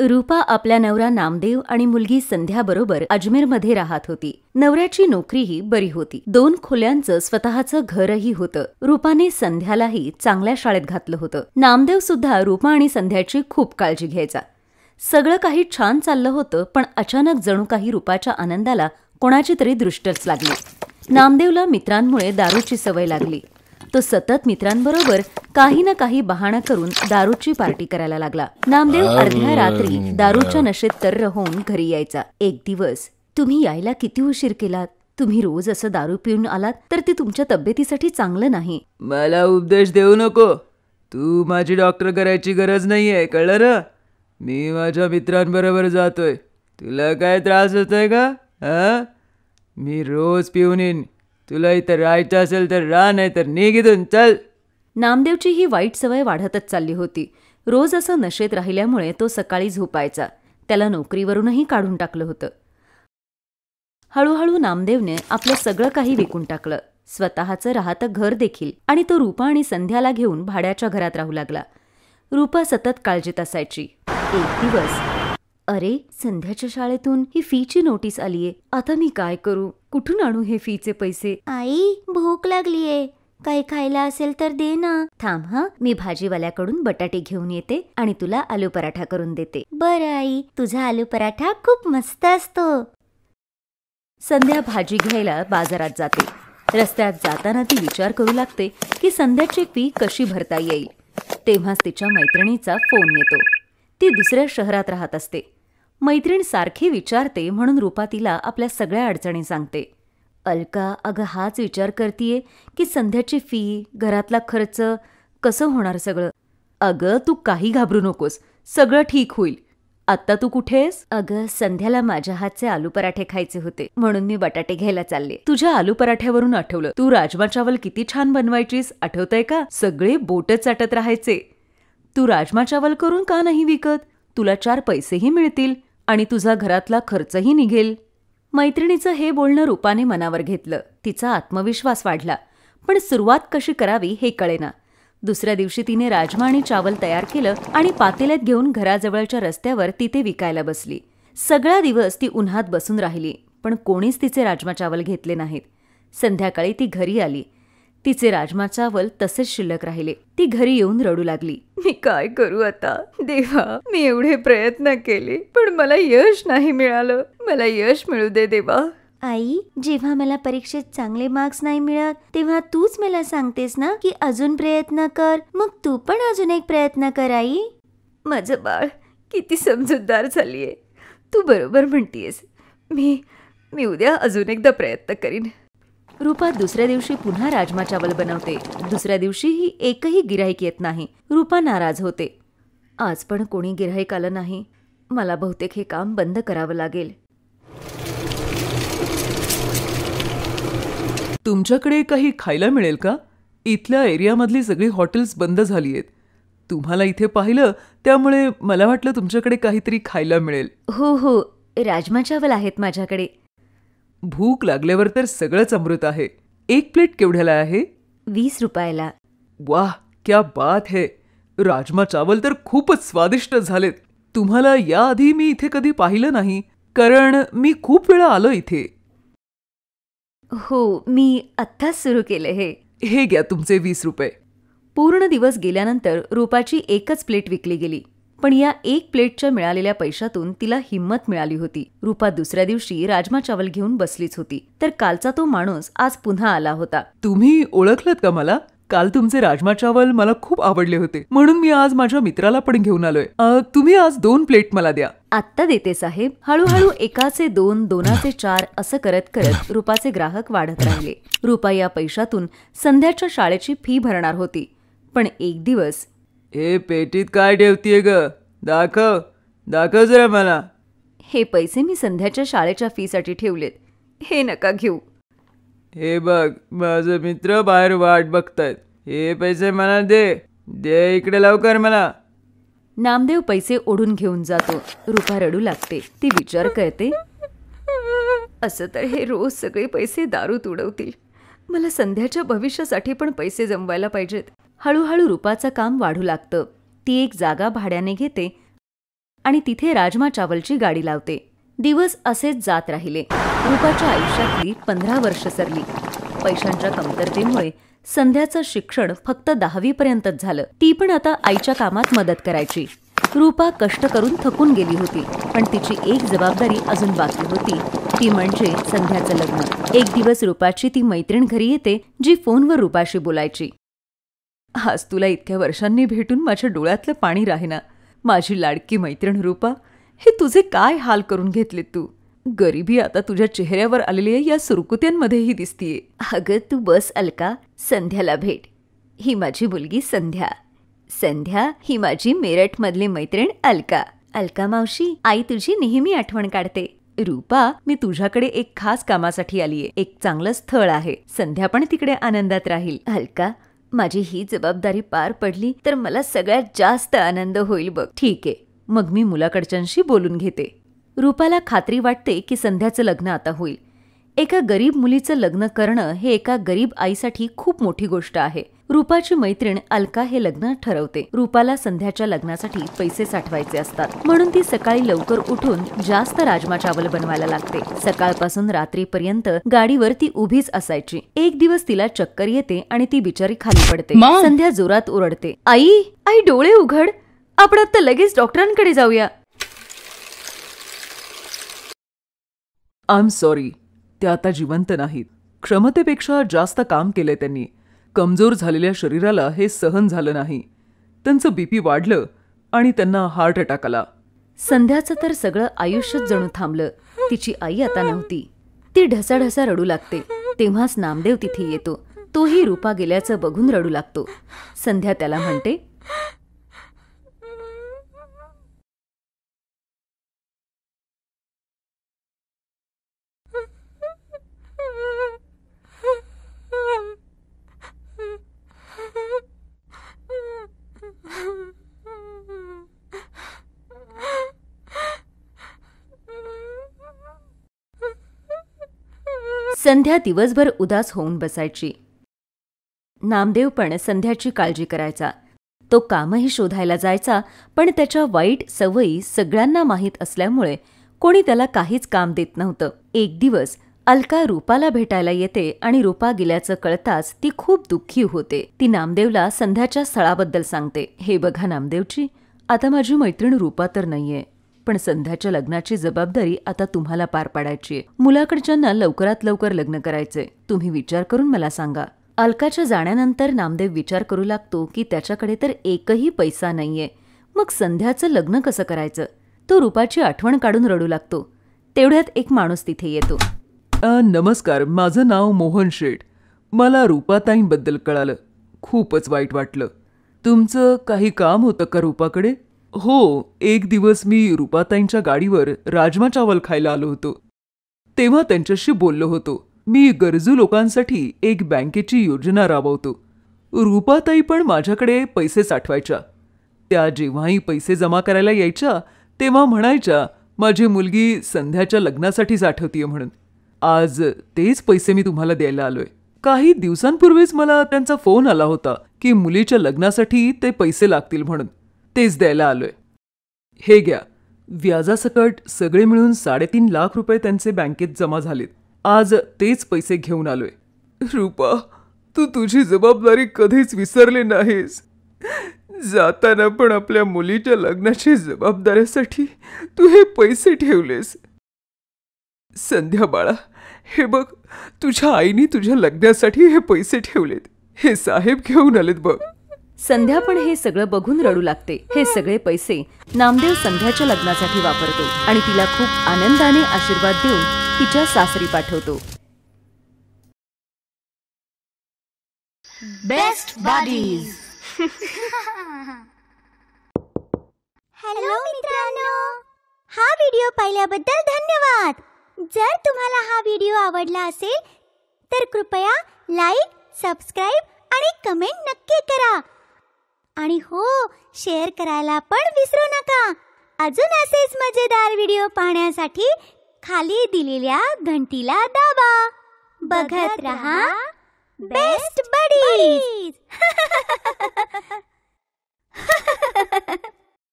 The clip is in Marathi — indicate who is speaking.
Speaker 1: रूपा आपल्या नवरा नामदेव आणि मुलगी संध्याबरोबर अजमेरमध्ये राहत होती नवऱ्याची नोकरीही बरी होती दोन खोल्यांचं स्वतःचं घरही होतं रूपाने संध्यालाही चांगल्या शाळेत घातलं होतं नामदेव सुद्धा रूपा आणि संध्याची खूप काळजी घ्यायचा सगळं काही छान चाललं होतं पण अचानक जणू काही रूपाच्या आनंदाला कोणाची तरी दृष्टच लागली नामदेवला मित्रांमुळे दारूची सवय लागली तो सतत मित्रांबरोबर काही ना काही बहाणा करून दारूची पार्टी करायला लागला नामदेव अर्ध्या रात्री दारूच्या नशेत तर्र होऊन घरी यायचा एक दिवस तुम्ही यायला किती उशीर केलात तुम्ही रोज असं दारू पिऊन आलात तर ते तुमच्या तब्येतीसाठी चांगलं नाही
Speaker 2: मला उपदेश देऊ नको तू माझी डॉक्टर करायची गरज नाहीये कळलं ना मी माझ्या मित्रांबरोबर जातोय तुला काय त्रास होतोय का मी रोज पिऊन येईन तुला इथं राहायचं असेल तर राह नाही तर निघून चल
Speaker 1: नामदेवची ही वाईट सवय वाढतच चालली होती रोज असं नशेत राहिल्यामुळे तो सकाळी झोपायचा त्याला नोकरीवरूनही काढून टाकलं होतं हळूहळू नामदेवने आपलं सगळं काही विकून टाकलं स्वतःचं राहतं घर देखील आणि तो रूपा आणि संध्याला घेऊन भाड्याच्या घरात राहू लागला रूपा सतत काळजीत असायची एक दिवस अरे संध्याच्या शाळेतून ही फीची नोटीस आलीये आता मी काय करू कुठून आणू हे फीचे पैसे आई भूक लागलीये काय खायला असेल तर दे ना थांब हा मी भाजीवाल्याकडून बटाटे घेऊन येते आणि तुला आलू पराठा करून देते बर आई तुझा आलू पराठा खूप मस्त असतो संध्या भाजी घ्यायला बाजारात जाते रस्त्यात जाताना ती विचार करू लागते की संध्याची फी कशी भरता येईल तेव्हाच तिच्या मैत्रिणीचा फोन येतो ती दुसऱ्या शहरात राहत असते मैत्रीण सारखी विचारते म्हणून रूपा तिला आपल्या सगळ्या अडचणी सांगते अलका अगं हाच विचार करतीये की संध्याची फी घरातला खर्च कसं होणार सगळं अगं तू काही घाबरू नकोस सगळं ठीक होईल आत्ता तू कुठेस अगं संध्याला माझ्या हातचे आलू पराठे खायचे होते म्हणून मी बटाटे घ्यायला चालले तुझ्या आलू पराठ्यावरून आठवलं तू राजमा चावल किती छान बनवायचीस आठवतंय का सगळे बोटच चाटत राहायचे तू राजमा चावल करून का नाही विकत तुला चार पैसेही मिळतील आणि तुझा घरातला खर्चही निघेल मैत्रिणीचं हे बोलणं रूपाने मनावर घेतलं तिचा आत्मविश्वास वाढला पण सुरुवात कशी करावी हे कळेना दुसऱ्या दिवशी तिने राजमा आणि चावल तयार केलं आणि पातेल्यात घेऊन घराजवळच्या रस्त्यावर ती ते विकायला बसली सगळा दिवस ती उन्हात बसून राहिली पण कोणीच तिचे राजमा चावल घेतले नाहीत संध्याकाळी ती घरी आली तिचे राजमा चावल तसेच शिल्लक राहिले ती घरी येऊन रडू लागली मी काय करू आता देवा मी एवढे प्रयत्न केले पण मला यश नाही मिळालं मला यश मिळू दे देवा आई जेव्हा मला परीक्षेत चांगले मार्क्स नाही मिळत तेव्हा तूच मला सांगतेस ना की अजून प्रयत्न कर मग तू पण अजून एक प्रयत्न कर आई माझं बाळ किती समजूतदार झालीये तू बरोबर म्हणतीयस मी मी उद्या अजून एकदा प्रयत्न करीन रूपा दुसऱ्या दिवशी पुन्हा राजमा चावल बनवते दुसऱ्या दिवशीही एकही गिराईक येत नाही रूपा नाराज होते आज पण कोणी गिराईक आलं नाही मला बहुतेक हे काम बंद करावं लागेल
Speaker 2: तुमच्याकडे काही खायला मिळेल का इथल्या एरियामधली सगळी हॉटेल्स बंद झाली आहेत तुम्हाला इथे पाहिलं त्यामुळे मला वाटलं तुमच्याकडे काहीतरी खायला मिळेल
Speaker 1: हो हो राजमा चावल आहेत माझ्याकडे
Speaker 2: भूक लागल्यावर तर सगळंच अमृत आहे एक प्लेट केवढ्याला आहे वीस रुपयाला वाह क्या बात है राजमा चावल तर खूपच स्वादिष्ट झालेत तुम्हाला याआधी मी इथे कधी पाहिलं नाही कारण मी खूप वेळा आलो इथे
Speaker 1: हो मी आत्ताच सुरू केले हे
Speaker 2: हे घ्या तुमचे वीस रुपये
Speaker 1: पूर्ण दिवस गेल्यानंतर रूपाची एकच प्लेट विकली गेली पण या एक प्लेटच्या मिळालेल्या पैशातून तिला हिंमत मिळाली होती रुपा दुसऱ्या दिवशी राजमा चावल घेऊन बसलीच होती तर कालचा तो माणूस आज पुन्हा आला होता
Speaker 2: तुम्ही ओळखलत का मला काल तुमचे राजमा चावल मला खूप आवडले होते म्हणून मी आज माझ्या मित्राला पण घेऊन आलोय तुम्ही आज दोन प्लेट मला द्या
Speaker 1: आत्ता देते साहेब हळूहळू एकाचे दोन दोनाचे चार असं करत करत रुपाचे ग्राहक वाढत राहिले रुपा या पैशातून संध्याच्या शाळेची फी भरणार होती पण एक दिवस
Speaker 2: हे पेटीत काय ठेवतीये ग दाखव दाखव जरा मला
Speaker 1: हे पैसे मी संध्याच्या शाळेच्या फीसाठी ठेवलेत हे नका घेऊ
Speaker 2: हे बघ माझे मित्र बाहेर वाट बघतायत हे पैसे मला दे दे इकडे लवकर मला
Speaker 1: नामदेव पैसे ओढून घेऊन जातो रुपा रडू लागते ती विचार करते असं तर हे रोज सगळे पैसे दारूत उडवतील मला संध्याच्या भविष्यासाठी पण पैसे जमवायला पाहिजेत हळूहळू रूपाचं काम वाढू लागतं ती एक जागा भाड्याने घेते आणि तिथे राजमा चावलची गाडी लावते दिवस असेच जात राहिले रूपाच्या आयुष्यातली पंधरा वर्ष सरली पैशांच्या कमतरतेमुळे संध्याचं शिक्षण फक्त दहावीपर्यंतच झालं ती पण आता आईच्या कामात मदत करायची रूपा कष्ट करून थकून गेली होती पण तिची एक जबाबदारी अजून बाकी होती ती म्हणजे संध्याचं लग्न एक दिवस रूपाची ती मैत्रीण घरी येते जी फोनवर रूपाशी बोलायची आज तुला इतक्या वर्षांनी भेटून माझ्या डोळ्यातलं पाणी राहीना माझी लाडकी मैत्रीण रूपा हे तुझे काय हाल करून घेतले तू गरिबी आता तुझ्या चेहऱ्यावर आलेली या सुरकुत्यांमध्येही दिसतीये अगं तू बस अलका संध्याला भेट ही माझी मुलगी संध्या संध्या ही माझी मेरठमधली मैत्रीण अलका अलका मावशी आई तुझी नेहमी आठवण काढते रूपा मी तुझ्याकडे एक खास कामासाठी आलीये एक चांगलं स्थळ आहे संध्या पण तिकडे आनंदात राहील अलका माझी ही जबाबदारी पार पडली तर मला सगळ्यात जास्त आनंद होईल बघ ठीक आहे मग मी मुलाकडच्यांशी बोलून घेते रूपाला खात्री वाटते की संध्याचं लग्न आता होईल एका गरीब मुलीचं लग्न करणं हे एका गरीब आईसाठी खूप मोठी गोष्ट आहे रूपाची मैत्रीण अलका हे लग्न ठरवते रूपाला संध्याच्या लग्नासाठी पैसे साठवायचे असतात म्हणून ती सकाळी लवकर उठून जास्त राजमा चावल बनवायला लागते सकाळपासून रात्रीपर्यंत गाडीवर ती उभीच असायची एक दिवस तिला चक्कर येते आणि ती बिचारी खाली पडते संध्या जोरात ओरडते आई आई डोळे उघड आपण आता लगेच डॉक्टरांकडे जाऊया
Speaker 2: आय एम सॉरी ते आता जिवंत नाहीत क्षमतेपेक्षा जास्त काम केले त्यांनी कमजोर झालेल्या शरीराला हे सहन झालं नाही त्यांचं बीपी वाढलं आणि त्यांना हार्ट अटॅक आला
Speaker 1: संध्याचं तर सगळं आयुष्यच जणू थांबलं तिची आई आता नव्हती ती ढसाढसा रडू लागते तेव्हाच नामदेव तिथे येतो तोही रूपा गेल्याचं बघून रडू लागतो संध्या त्याला म्हणते संध्या दिवसभर उदास होऊन बसायची नामदेव पण संध्याची काळजी करायचा तो कामही शोधायला जायचा पण त्याच्या वाईट सवयी सगळ्यांना माहीत असल्यामुळे कोणी त्याला काहीच काम देत नव्हतं एक दिवस अलका रूपाला भेटायला येते आणि रूपा गेल्याचं कळताच ती खूप दुःखी होते ती नामदेवला संध्याच्या स्थळाबद्दल सांगते हे बघा नामदेवची आता माझी मैत्रीण रूपा तर नाहीये पण संध्याच्या लग्नाची जबाबदारी आता तुम्हाला पार पाडायची आहे मुलाकडच्यांना लवकरात लवकर लग्न करायचंय तुम्ही विचार करून मला सांगा अलकाच्या जाण्यानंतर नामदेव विचार करू लागतो की त्याच्याकडे तर एकही पैसा नाहीये मग संध्याचं लग्न कसं करायचं तो रूपाची आठवण काढून रडू लागतो तेवढ्यात एक माणूस
Speaker 2: तिथे येतो नमस्कार माझं नाव मोहन शेठ मला रुपाताईंबद्दल कळालं खूपच वाईट वाटलं तुमचं काही काम होतं का रूपाकडे हो एक दिवस मी रुपाताईंच्या गाडीवर राजमा चावल खायला आलो होतो तेव्हा त्यांच्याशी बोललो होतो मी गरजू लोकांसाठी एक बँकेची योजना राबवतो रुपाताई पण माझ्याकडे पैसे साठवायच्या त्या जेव्हाही पैसे जमा करायला यायच्या तेव्हा म्हणायच्या माझी मुलगी संध्याच्या लग्नासाठी साठवतीये म्हणून आज तेच पैसे मी तुम्हाला द्यायला आलोय काही दिवसांपूर्वीच मला त्यांचा फोन आला होता की मुलीच्या लग्नासाठी ते पैसे लागतील म्हणून तेच द्यायला आलोय हे घ्या व्याजासकट सगळे मिळून साडेतीन लाख रुपये त्यांचे बँकेत जमा झालेत आज तेच पैसे घेऊन आलोय रुपा तू तु तुझी जबाबदारी कधीच विसरले नाहीस जाताना पण आपल्या मुलीच्या लग्नाची जबाबदाऱ्यासाठी तू हे पैसे ठेवलेस संध्या बाळा हे बघ तुझ्या आईने तुझ्या लग्नासाठी हे पैसे ठेवलेत हे साहेब घेऊन आलेत बघ
Speaker 1: संध्या पण हे सगळं बघून रडू लागते हे सगळे पैसे नामदेव संध्याच्या लग्नासाठी वापरतो आणि तिला खूप आनंदाने आशीर्वाद देऊन तिच्या सासरी पाठवतो बेस्ट बॉडीज हॅलो मित्रांनो हा व्हिडिओ पाहिल्याबद्दल धन्यवाद जर तुम्हाला हा व्हिडिओ आवडला असेल तर कृपया लाईक सबस्क्राईब आणि कमेंट नक्की करा आणि हो शेअर करायला पण विसरू नका अजून असेच मजेदार व्हिडिओ पाहण्यासाठी खाली दिलेल्या घंटीला दाबा बघत रहा बेस्ट बडीज